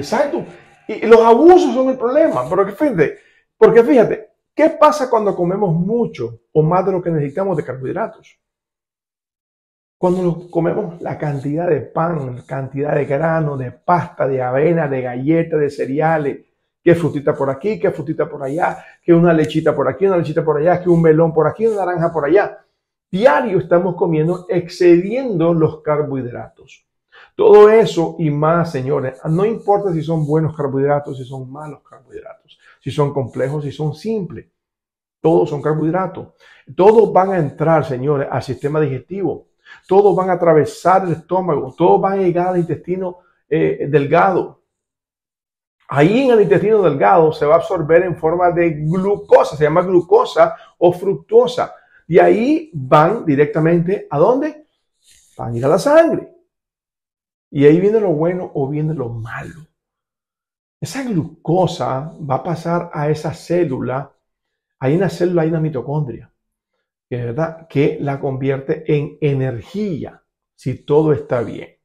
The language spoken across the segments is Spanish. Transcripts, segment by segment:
Exacto. Y los abusos son el problema. Pero que fíjate, porque fíjate, ¿qué pasa cuando comemos mucho o más de lo que necesitamos de carbohidratos? Cuando comemos la cantidad de pan, cantidad de grano, de pasta, de avena, de galletas, de cereales, que frutita por aquí, que frutita por allá, que una lechita por aquí, una lechita por allá, que un melón por aquí, una naranja por allá. Diario estamos comiendo excediendo los carbohidratos. Todo eso y más, señores, no importa si son buenos carbohidratos, si son malos carbohidratos, si son complejos, si son simples. Todos son carbohidratos. Todos van a entrar, señores, al sistema digestivo. Todos van a atravesar el estómago. Todos van a llegar al intestino eh, delgado. Ahí en el intestino delgado se va a absorber en forma de glucosa. Se llama glucosa o fructosa. Y ahí van directamente a dónde? Van a ir a la sangre. Y ahí viene lo bueno o viene lo malo. Esa glucosa va a pasar a esa célula. Hay una célula, hay una mitocondria, ¿verdad? que la convierte en energía si todo está bien.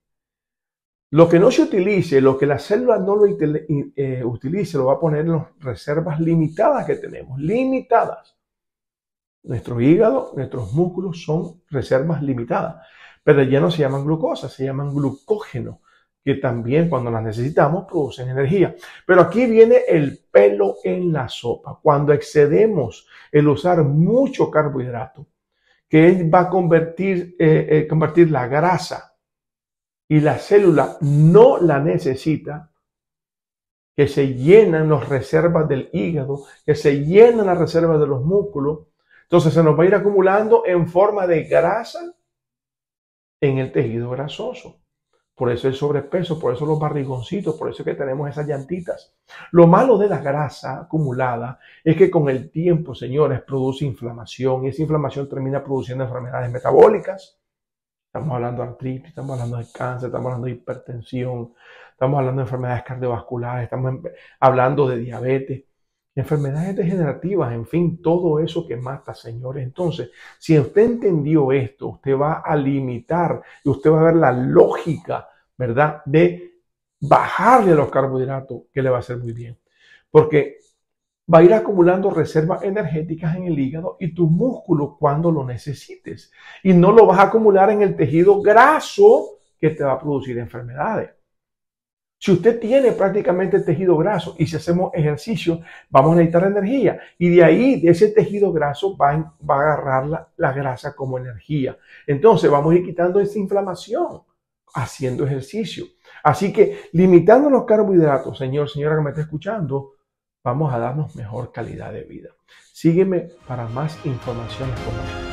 Lo que no se utilice, lo que la célula no lo eh, utilice, lo va a poner en las reservas limitadas que tenemos, limitadas. Nuestro hígado, nuestros músculos son reservas limitadas pero ya no se llaman glucosa, se llaman glucógeno, que también cuando las necesitamos producen energía. Pero aquí viene el pelo en la sopa. Cuando excedemos el usar mucho carbohidrato, que él va a convertir, eh, eh, convertir la grasa y la célula no la necesita, que se llenan las reservas del hígado, que se llenan las reservas de los músculos, entonces se nos va a ir acumulando en forma de grasa en el tejido grasoso. Por eso el sobrepeso, por eso los barrigoncitos, por eso que tenemos esas llantitas. Lo malo de la grasa acumulada es que con el tiempo, señores, produce inflamación y esa inflamación termina produciendo enfermedades metabólicas. Estamos hablando de artritis, estamos hablando de cáncer, estamos hablando de hipertensión, estamos hablando de enfermedades cardiovasculares, estamos hablando de diabetes enfermedades degenerativas, en fin, todo eso que mata, señores. Entonces, si usted entendió esto, usted va a limitar y usted va a ver la lógica, ¿verdad? De bajarle los carbohidratos, que le va a hacer muy bien. Porque va a ir acumulando reservas energéticas en el hígado y tu músculo cuando lo necesites. Y no lo vas a acumular en el tejido graso que te va a producir enfermedades. Si usted tiene prácticamente tejido graso y si hacemos ejercicio, vamos a necesitar energía. Y de ahí, de ese tejido graso, va, a, va a agarrar la, grasa como energía. Entonces, vamos a ir quitando esa inflamación haciendo ejercicio. Así que, limitando los carbohidratos, señor, señora que me está escuchando, vamos a darnos mejor calidad de vida. Sígueme para más informaciones como